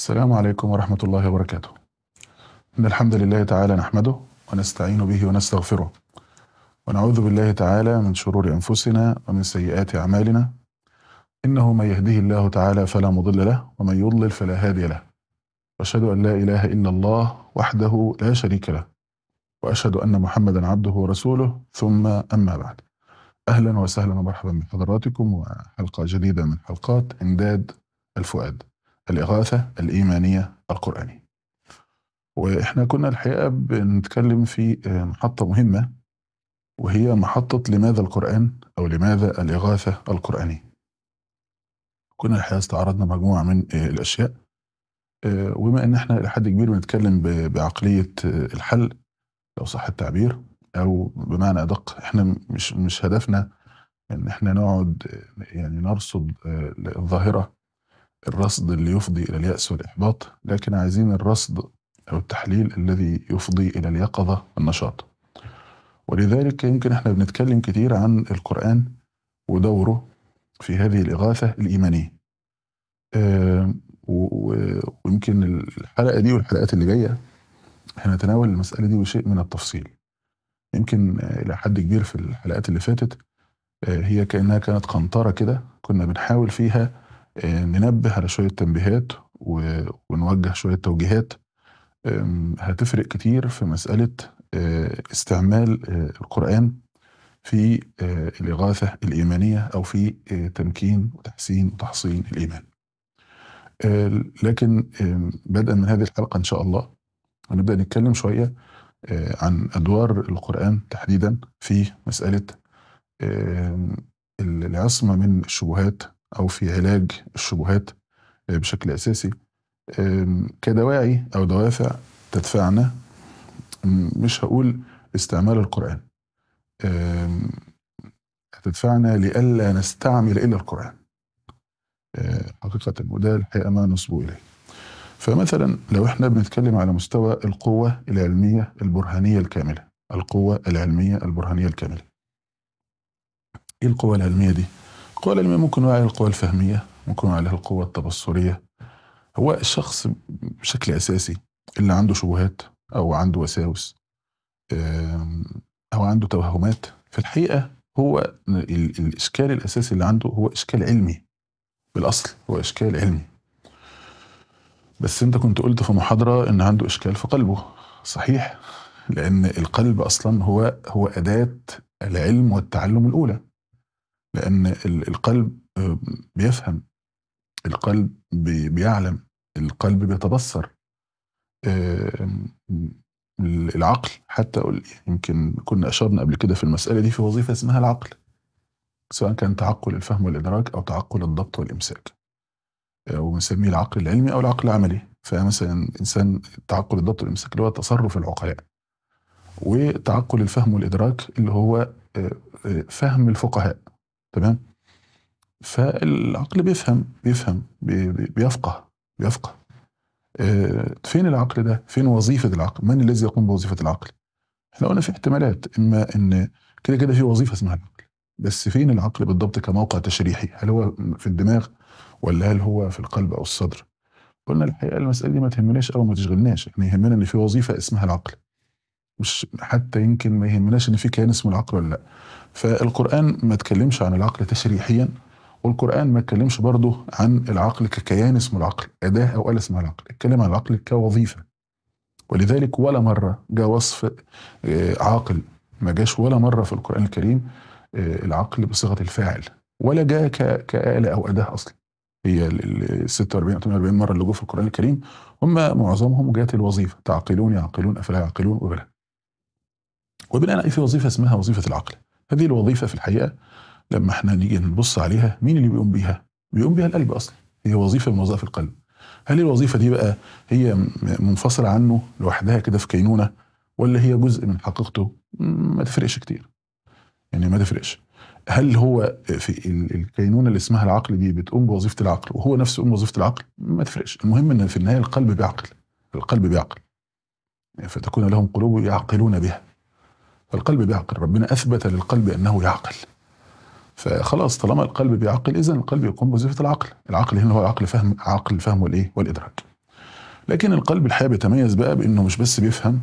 السلام عليكم ورحمة الله وبركاته. إن الحمد لله تعالى نحمده ونستعين به ونستغفره. ونعوذ بالله تعالى من شرور أنفسنا ومن سيئات أعمالنا. إنه من يهده الله تعالى فلا مضل له ومن يضلل فلا هادي له. وأشهد أن لا إله إلا الله وحده لا شريك له. وأشهد أن محمدا عبده ورسوله ثم أما بعد. أهلا وسهلا ومرحبا بحضراتكم وحلقة جديدة من حلقات إمداد الفؤاد. الإغاثة الإيمانية القرآنية وإحنا كنا الحقيقة بنتكلم في آه، محطة مهمة وهي محطة لماذا القرآن أو لماذا الإغاثة القرآنية كنا الحقيقة استعرضنا مجموعة من آه، الأشياء آه، وما إن إحنا لحد كبير بنتكلم بعقلية الحل لو صح التعبير أو بمعنى أدق إحنا مش مش هدفنا إن إحنا نقعد يعني نرصد الظاهرة الرصد اللي يفضي إلى اليأس والإحباط لكن عايزين الرصد أو التحليل الذي يفضي إلى اليقظة والنشاط ولذلك يمكن احنا بنتكلم كتير عن القرآن ودوره في هذه الإغاثة الإيمانية آه، ويمكن الحلقة دي والحلقات اللي جاية هنتناول المسألة دي بشيء من التفصيل يمكن إلى حد كبير في الحلقات اللي فاتت آه، هي كأنها كانت قنطرة كده كنا بنحاول فيها آه، ننبه على شويه تنبيهات ونوجه شويه توجيهات هتفرق كتير في مساله آه، استعمال آه، القران في الإغاثة الإيمانية أو في تمكين وتحسين وتحصين الإيمان لكن بدءا من هذه الحلقة إن شاء الله هنبدأ نتكلم شوية عن أدوار القرآن تحديدا في مسألة العصمة من الشبهات او في علاج الشبهات آه، بشكل اساسي كدواعي او دوافع تدفعنا مش هقول استعمال القران هتدفعنا لئلا نستعمل الا القران آه، حقيقه وده الحقيقه ما نصبو اليه فمثلا لو احنا بنتكلم على مستوى القوه العلميه البرهانيه الكامله القوه العلميه البرهانيه الكامله ايه القوه العلميه دي القوى العلمية ممكن نقول عليها القوى الفهمية ممكن نقول عليها القوى التبصرية هو الشخص بشكل أساسي اللي عنده شبهات أو عنده وساوس أو عنده توهمات في الحقيقة هو الإشكال الأساسي اللي عنده هو إشكال علمي بالأصل هو إشكال علمي بس أنت كنت قلت في محاضرة إن عنده إشكال في قلبه صحيح لأن القلب أصلا هو هو أداة العلم والتعلم الأولى لأن القلب آه، بيفهم القلب بيعلم القلب بيتبصر العقل حتى يمكن كنا أشرنا قبل كده في المسألة دي في وظيفة اسمها العقل سواء كان تعقل الفهم والإدراك أو تعقل الضبط والإمساك آه، وبنسميه العقل العلمي أو العقل العملي فمثلا إنسان تعقل الضبط والإمساك اللي هو تصرف العقلاء وتعقل الفهم والإدراك اللي هو آه، فهم الفقهاء تمام فالعقل بيفهم بيفهم بي بيفقه بيفقه آه، فين العقل ده فين وظيفة العقل من الذي يقوم بوظيفة العقل احنا قلنا في احتمالات اما ان كده كده في وظيفة اسمها العقل بس فين العقل بالضبط كموقع تشريحي هل هو في الدماغ ولا هل هو في القلب او الصدر قلنا الحقيقة المسألة دي ما تهمناش او ما تشغلناش احنا يهمنا ان في وظيفة اسمها العقل مش حتى يمكن ما يهمناش ان في كيان اسمه العقل ولا لا فالقرآن ما تكلمش عن العقل تشريحيا والقرآن ما تكلمش برضه عن العقل ككيان اسمه العقل أداة أو آلة اسمها العقل اتكلم عن العقل كوظيفة ولذلك ولا مرة جاء وصف آه، عاقل ما جاش ولا مرة في القرآن الكريم آه، العقل بصيغة الفاعل ولا جاء كآلة أو أداة أصلا هي ال 46 او 48 مره اللي جوا في القران الكريم هم معظمهم جات الوظيفه تعقلون يعقلون افلا يعقلون وبلا وبناء إيه؟ في وظيفه اسمها وظيفه العقل هذه الوظيفة في الحقيقة لما احنا نيجي نبص عليها مين اللي بيقوم بيها؟ بيقوم بيها القلب أصلا هي وظيفة من وظائف القلب هل الوظيفة دي بقى هي منفصلة عنه لوحدها كده في كينونة ولا هي جزء من حقيقته؟ ما تفرقش كتير يعني ما تفرقش هل هو في الكينونة اللي اسمها العقل دي بتقوم بوظيفة العقل وهو نفسه يقوم بوظيفة العقل ما تفرقش المهم ان في النهاية القلب بيعقل القلب بيعقل فتكون لهم قلوب يعقلون بها فالقلب بيعقل ربنا أثبت للقلب أنه يعقل فخلاص طالما القلب بيعقل إذا القلب يقوم بوظيفة العقل العقل هنا هو عقل فهم عقل الفهم والإيه والإدراك لكن القلب الحقيقة بيتميز بقى بأنه مش بس بيفهم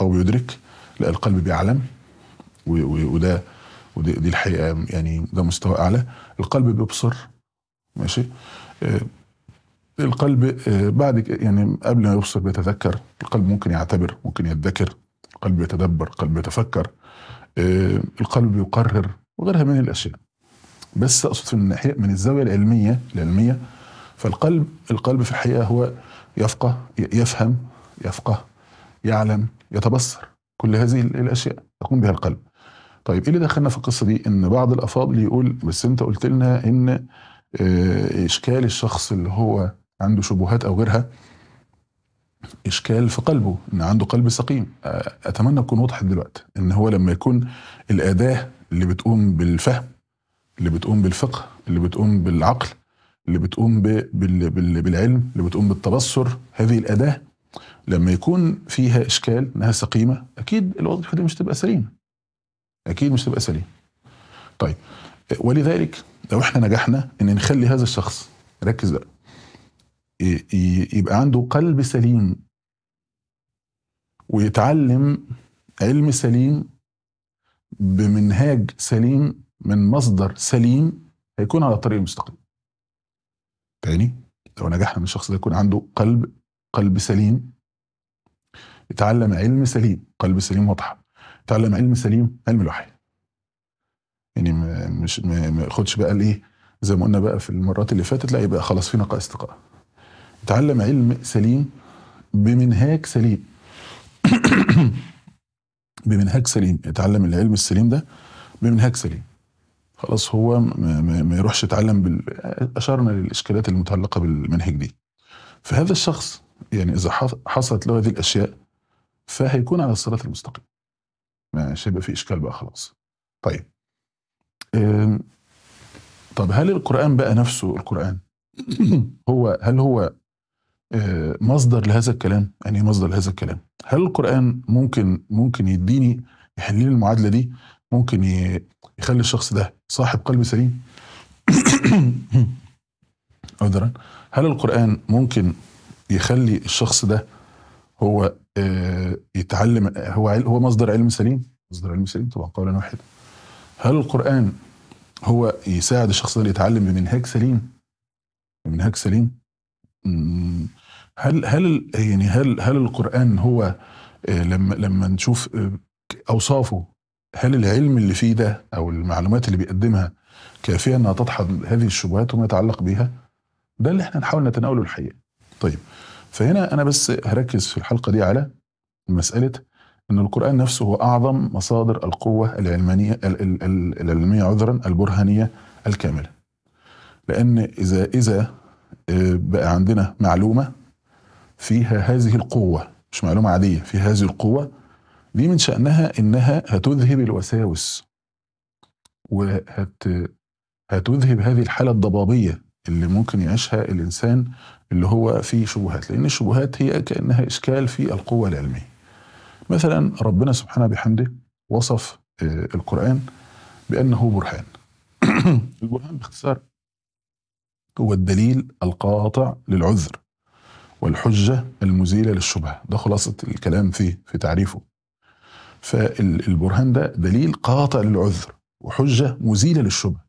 أو بيدرك لا القلب بيعلم وده ودي الحقيقه يعني ده مستوى اعلى القلب بيبصر ماشي آه، القلب آه، بعد يعني قبل ما يبصر بيتذكر القلب ممكن يعتبر ممكن يتذكر قلب يتدبر قلب يتفكر آه، القلب يقرر وغيرها من الاشياء بس اقصد في الناحيه من الزاويه العلميه العلميه فالقلب القلب في الحقيقه هو يفقه يفهم يفقه يعلم يتبصر كل هذه الاشياء يقوم بها القلب طيب ايه اللي دخلنا في القصه دي ان بعض الافاضل يقول بس انت قلت لنا ان آه، اشكال الشخص اللي هو عنده شبهات او غيرها اشكال في قلبه ان عنده قلب سقيم اتمنى اكون وضحت دلوقتي ان هو لما يكون الاداه اللي بتقوم بالفهم اللي بتقوم بالفقه اللي بتقوم بالعقل اللي بتقوم بالعلم اللي بتقوم بالتبصر هذه الاداه لما يكون فيها اشكال انها سقيمه اكيد الوظيفه دي مش تبقى سليمه اكيد مش تبقى سليم طيب ولذلك لو احنا نجحنا ان نخلي هذا الشخص ركز بقى يبقى عنده قلب سليم ويتعلم علم سليم بمنهاج سليم من مصدر سليم هيكون على الطريق المستقيم تاني لو نجحنا من الشخص ده يكون عنده قلب قلب سليم يتعلم علم سليم قلب سليم واضحه يتعلم علم سليم علم الوحي يعني مش ما ياخدش بقى الايه زي ما قلنا بقى في المرات اللي فاتت لا يبقى خلاص في نقاء استقاء تعلم علم سليم بمنهاج سليم بمنهاج سليم يتعلم العلم السليم ده بمنهاج سليم خلاص هو ما يروحش يتعلم بال... اشرنا للاشكالات المتعلقه بالمنهج دي فهذا الشخص يعني اذا حصلت له هذه الاشياء فهيكون على الصراط المستقيم مش هيبقى في اشكال بقى خلاص طيب طب هل القران بقى نفسه القران هو هل هو آه، مصدر لهذا الكلام يعني إيه مصدر لهذا الكلام هل القرآن ممكن ممكن يديني يحل لي المعادلة دي ممكن يخلي الشخص ده صاحب قلب سليم عذرا هل القرآن ممكن يخلي الشخص ده هو آه، يتعلم هو هو مصدر علم سليم مصدر علم سليم طبعا قولا واحدا هل القرآن هو يساعد الشخص ده يتعلم بمنهاج سليم بمنهاج سليم هل هل يعني هل هل القرآن هو آه، لما لما نشوف آه، أوصافه هل العلم اللي فيه ده أو المعلومات اللي بيقدمها كافية إنها تدحض هذه الشبهات وما يتعلق بها؟ ده اللي احنا نحاول نتناوله الحقيقة. طيب فهنا أنا بس هركز في الحلقة دي على مسألة ان القران نفسه هو اعظم مصادر القوه العلمانيه العلميه عذرا البرهانيه الكامله لان اذا اذا بقى عندنا معلومه فيها هذه القوه مش معلومه عاديه فيها هذه القوه دي من شانها انها هتذهب الوساوس وهت هتذهب هذه الحاله الضبابيه اللي ممكن يعيشها الانسان اللي هو فيه شبهات لان الشبهات هي كانها اشكال في القوه العلميه مثلا ربنا سبحانه بحمده وصف آه، القران بانه برهان البرهان باختصار هو الدليل القاطع للعذر والحجة المزيلة للشبهة ده خلاصة الكلام فيه في تعريفه فالبرهان ده دليل قاطع للعذر وحجة مزيلة للشبهة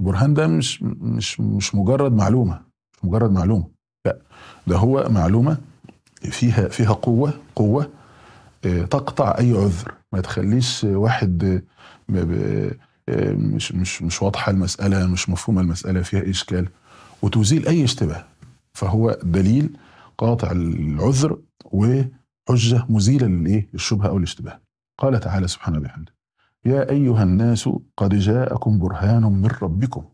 البرهان ده مش مش مش مجرد معلومة مش مجرد معلومة لا ده هو معلومة فيها فيها قوة قوة آه، تقطع أي عذر ما تخليش واحد مش مش مش واضحه المساله مش مفهومه المساله فيها اشكال وتزيل اي اشتباه فهو دليل قاطع العذر وحجه مزيله للايه الشبهه او الاشتباه قال تعالى سبحانه وبحمده يا ايها الناس قد جاءكم برهان من ربكم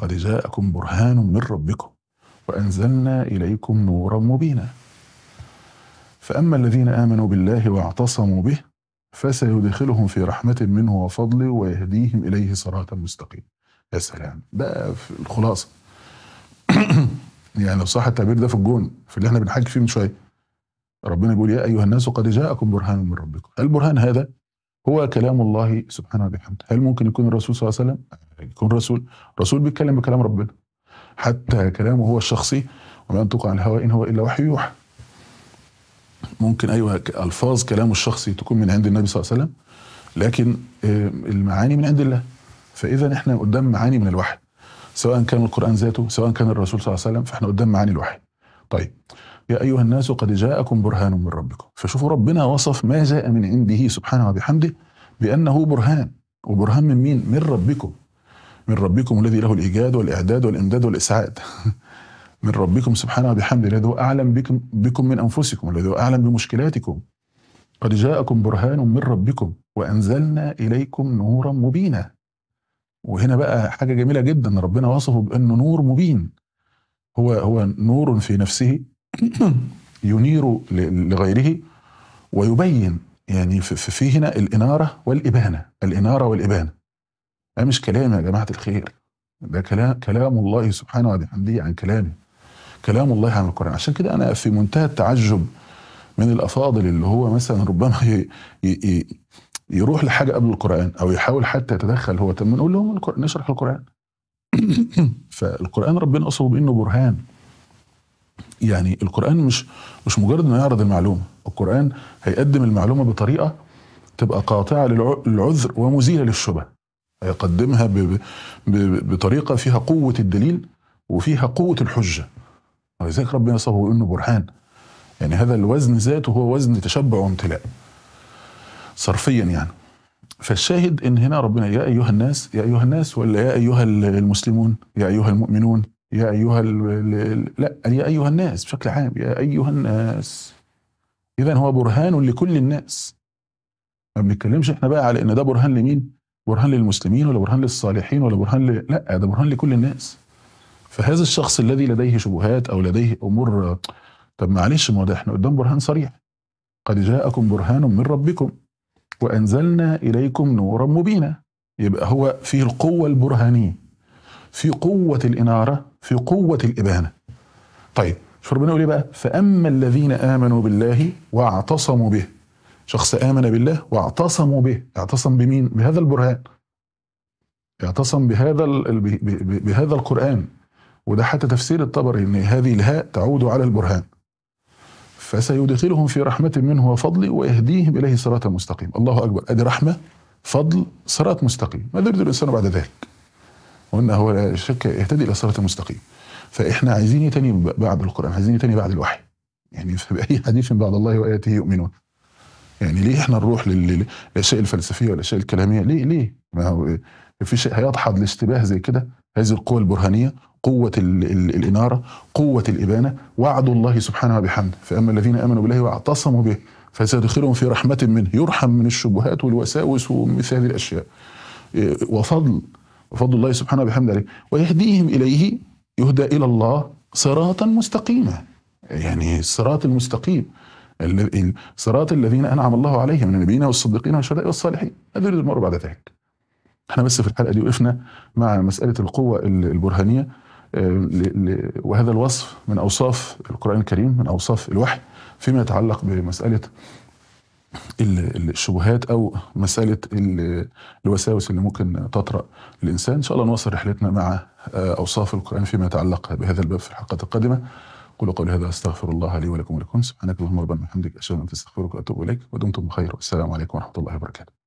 قد جاءكم برهان من ربكم وانزلنا اليكم نورا مبينا فاما الذين امنوا بالله واعتصموا به فسيدخلهم في رحمة منه وفضله ويهديهم إليه صراطا مستقيم يا سلام ده في الخلاصة يعني لو صح التعبير ده في الجون في اللي احنا بنحكي فيه من شوية ربنا بيقول يا أيها الناس قد جاءكم برهان من ربكم البرهان هذا هو كلام الله سبحانه وتعالى هل ممكن يكون الرسول صلى الله عليه وسلم آه، يكون رسول رسول بيتكلم بكلام ربنا حتى كلامه هو الشخصي وما ينطق عن الهوى إن هو إلا وحي يوحى ممكن ايوه الفاظ كلامه الشخصي تكون من عند النبي صلى الله عليه وسلم لكن آه، المعاني من عند الله فاذا احنا قدام معاني من الوحي سواء كان القران ذاته سواء كان الرسول صلى الله عليه وسلم فاحنا قدام معاني الوحي طيب يا أيها الناس قد جاءكم برهان من ربكم فشوفوا ربنا وصف ما جاء من عنده سبحانه وبحمده بأنه برهان وبرهان من مين؟ من ربكم من ربكم الذي له الإيجاد والإعداد والإمداد والإسعاد من ربكم سبحانه وبحمده الذي هو أعلم بكم, بكم من أنفسكم الذي هو أعلم بمشكلاتكم قد جاءكم برهان من ربكم وأنزلنا إليكم نورا مبينا وهنا بقى حاجة جميلة جدا ربنا وصفه بأنه نور مبين هو هو نور في نفسه ينير لغيره ويبين يعني في هنا الإنارة والإبانة الإنارة والإبانة ده مش كلام يا جماعة الخير ده كلام كلام الله سبحانه وبحمده عن كلامه كلام الله عن القرآن عشان كده أنا في منتهى التعجب من الأفاضل اللي هو مثلا ربما يروح لحاجة قبل القرآن أو يحاول حتى يتدخل هو تم نقول لهم القرآن نشرح القرآن فالقرآن ربنا أصبه بأنه برهان يعني القرآن مش مش مجرد انه يعرض المعلومة، القرآن هيقدم المعلومة بطريقة تبقى قاطعة للعذر ومزيلة للشبه. هيقدمها ب ب بطريقة فيها قوة الدليل وفيها قوة الحجة. ولذلك ربنا وصفه انه برهان يعني هذا الوزن ذاته هو وزن تشبع وامتلاء صرفيا يعني فالشاهد ان هنا ربنا يا ايها الناس يا ايها الناس ولا يا ايها المسلمون يا ايها المؤمنون يا ايها لا يا ايها الناس بشكل عام يا ايها الناس اذا هو برهان لكل الناس ما بنتكلمش احنا بقى على ان ده برهان لمين برهان للمسلمين ولا برهان للصالحين ولا برهان ل... لا ده برهان لكل الناس فهذا الشخص الذي لديه شبهات او لديه امور طب معلش ما ده احنا قدام برهان صريح قد جاءكم برهان من ربكم وانزلنا اليكم نورا مبينا يبقى هو فيه القوه البرهانيه في قوه الاناره في قوه الابانه طيب ربنا يقول ايه بقى فاما الذين امنوا بالله واعتصموا به شخص امن بالله واعتصموا به اعتصم بمين بهذا البرهان اعتصم بهذا بهذا القران وده حتى تفسير الطبري ان هذه الهاء تعود على البرهان فسيدخلهم في رحمة منه وفضل ويهديهم إليه صراط مستقيم الله أكبر أدي رحمة فضل صراط مستقيم ماذا يريد الإنسان بعد ذلك وإنه هو لا شك يهتدي إلى صراط مستقيم فإحنا عايزين تاني بعد القرآن عايزين تاني بعد الوحي يعني فبأي حديث بعد الله وآياته يؤمنون يعني ليه احنا نروح للاشياء الفلسفيه والاشياء الكلاميه ليه ليه ما هو في شيء هيدحض الاشتباه زي كده هذه القوى البرهانية قوة الإنارة قوة الإبانة وعد الله سبحانه وبحمده فأما الذين آمنوا بالله واعتصموا به فسيدخلهم في رحمة منه يرحم من الشبهات والوساوس ومثل هذه الأشياء إيه، وفضل وفضل الله سبحانه وبحمده عليه ويهديهم إليه يهدى إلى الله صراطا مستقيما يعني الصراط المستقيم صراط الذين أنعم الله عليهم من النبيين والصديقين والشهداء والصالحين هذا يريد المرء بعد ذلك احنا بس في الحلقة دي وقفنا مع مسألة القوة البرهانية آه، وهذا الوصف من أوصاف القرآن الكريم من أوصاف الوحي فيما يتعلق بمسألة الشبهات او مساله الوساوس اللي ممكن تطرا الانسان ان شاء الله نواصل رحلتنا مع آه، اوصاف القران فيما يتعلق بهذا الباب في الحلقات القادمه قل قولي هذا استغفر الله لي ولكم ولكم سبحانك اللهم ربنا وبحمدك اشهد ان استغفرك واتوب اليك ودمتم بخير والسلام عليكم ورحمه الله وبركاته